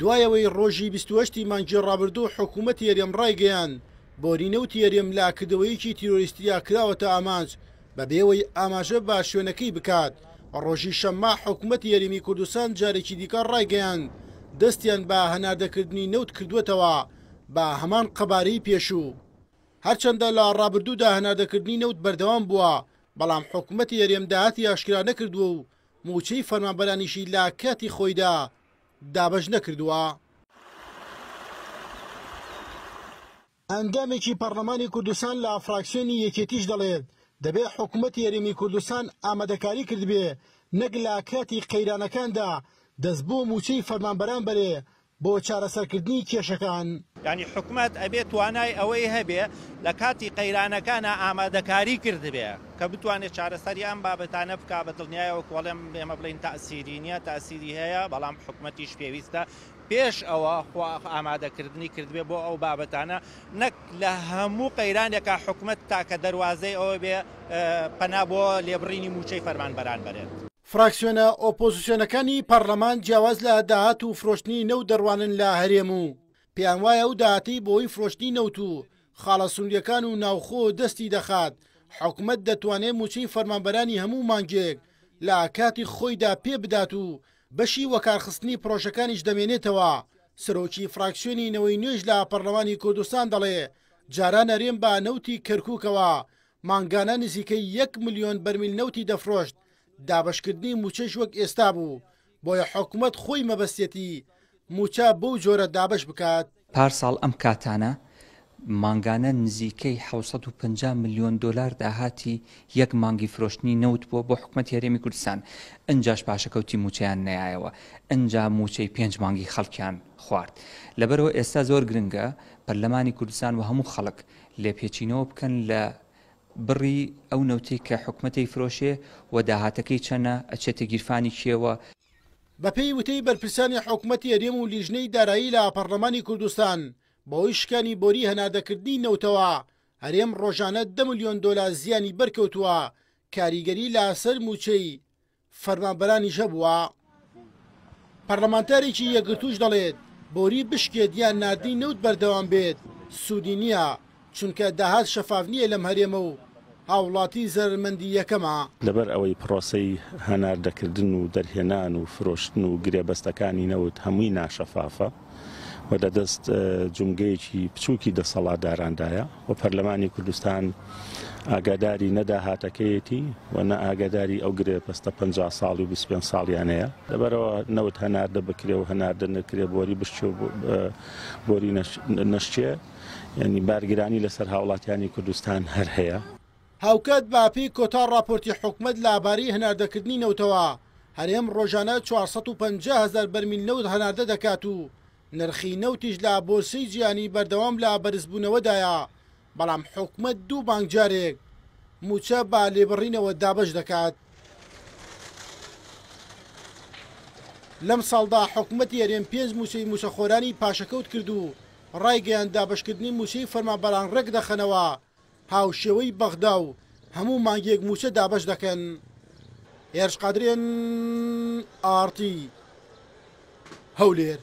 دوایەوەی ڕۆژی 28 مانگی ڕابردوو حکوومەت یاریێم ڕایگەیان بۆرینە و تێریێم لاکردەوەیکی تیرۆریستیا کراوەتە ئامانج بە بێەوەی ئاماژە با شوێنەکەی بکات ڕۆژی شەمما حکوومەت یاریمی کوردستان جارێکی دیکە ڕایگەیان دەستیان بە هەناردەکردنی نەوت کردوێتەوە بە هەمان قەبارەی پێشوو هەرچەندە لە ڕابردوودا هەناردەکردنی نەوت بەردەوام بووە بەڵام حکوومەتی یاریێم داهاتی ئاشکرا نەکردووە و موچەی فەرمانبەرانیشی لا کاتی خۆیدا دابش نەکردووە. ئەندامێکی پەرلەمانی کوردستان لە ئافراکسیۆنی یەکێتیش دەڵێت دەبێت حکوومەت یاریمی کوردستان ئامادەکاری کردبێ نەک لە کاتی قەیرانەکاندا دەست بۆ موچەی فەرمانبەران بەرێ بۆ چارەسەرکردنی کێشەکان. ینی حکوومەت ئەبێت توانای ئەوەی هەبێ لە کاتی قەیرانەکانە ئامادەکاری کردبێ کە بتوانێت چارەسەری ئەم بابەتانە بک بە دڵنیایەوە کۆڵێم ئێمە بڵین تاسیری نییە تاسیری هەیە بەڵام حکوومەتیش پێویستە پێش ئەوە ئامادەکردنی کردبێ بۆ ئەو بابەتانە نەک لە هەموو قەیرانێکە حکوومەت تاکە دەواازەی ئەوە بێ پەنا بۆ لێبڕینی موچەی فەرمان بەران بەرێت. فراکسیۆنە ئۆپۆزیسیۆنەکانی پەرلەمان جیاواز لە داهات و فرۆشتنی نەو دەڕوانن لە هەرێم و پێیان وایە و داهاتەی بۆی فرۆشتنی نەوت و خاڵە سونگەکان و ناوخۆ دەستی دەخات حکومت دەتوانێت موچەی فەرمانبەرانی هەموو مانگێک لە کاتی خۆیدا پێ بدات و بەشی وەکارخستنی پرۆژەکانیش دەمێنێتەوە سرۆکی فراکسیۆنی نەوەی نوێژ لە پەرلەمانی کوردستان دەڵێ جاران ئەرێن بە نەوتی کەرکووکەوە مانگانە نزیکەی 1 میلیۆن بەرمیل نەوتی دەفرۆشت دابشکردنی موچەش وەک ئێستا بوو بۆیە حکوومەت خۆی مەبەستێتی موچە بۆ جۆرە دابش بکات پار ساڵ ئەم کاتانە مانگانە نزیکەی 650 میلیۆن دلار داهاتی یەک مانگی فرۆشتنی نەوت بۆ بۆ حکومت یاریێمی کوردستان ئەنجاش پاشەکەوتی موچیان نایایەوە ئەنجا موچەی پێنج مانگی خەڵکیان خوارد لەبەرەوە ئێستا زۆر گرنگە پەرلەمانی کوردستان و هەموو خەڵک لێپێچینەوە بکەن لە بڕی ئەو نەوتی کە حکومەتی فرۆشێ و داهاتەکەی چەنە ئەچێتە گیرفانی کێوە بە پێی وتەی بەرپرسانی حکوومەتتی یاریێم و لیژنەی دارایی لە پەرلەمانی کوردستان بەوەی شکانی بۆری هەنادەکردنی نەوتەوە هەرێم ڕۆژانە ده میلیۆن دۆلا زیانی بەرکەوتووە کاریگەری لە سەر موچەی فەرمانبەرانی ژەبووە پەرلەمانتارێکی یەگرتوش دەڵێت بۆری بشکێت یان نردی نەوت بەردەوام بێت سوودی نییە چونکە داهات شەفاف نییە لەم هەرێمە و هاوڵاتی زەرمەندیەکەما لەبەر ئەوەی پرۆسی هەناردەکردن و دەرهێنان و فرۆشتن و گرێبەستەکانی نەوت هەمووی ناشەفافە وە لەدەست جونگەیەکی بچووکی دەسەڵاتدارانندایە و پەرلەمانی کوردستان ئاگاداری نەداهاتەکەیەتی و نە ئاگاداری ئەو گرێ پستە 50 ساڵی و 25 ساڵیانەیە لەبەرەوە نەوت هەناردە بکرێ و هەناردە نەکرێ بۆری بشتێ بۆری نەشتێ ینی بارگرانی لەسەر هاوڵاتیانی کوردستان هەر هەیە هاوکات باپی کۆتا راپۆرتی حکومت لاباری هەناردەکردنی نەوتەوە هەرێم ڕۆژانە 450 هزار بەرمیل نەوت هەناردە دەکات و نرخی نەوتیش لا بۆسی گیانی بەردەوام لا بەرزبوونەوەدایە بەڵام حکومت دوو بانگجارێک موچە با لێبڕینەوە دابش دەکات لەم ساڵدا حکوومەتی یاریێن پێنج موسی موسەخۆرانی پاشەکەوت کرد و ڕایگەیان دابشکردنی موسی فەرما بەران ڕێک دەخەنەوە هاوشێوەی بەغدا و هەموو مانگێک موچە دابش دەکەن هێرشقادرێن ئارتی هەولێر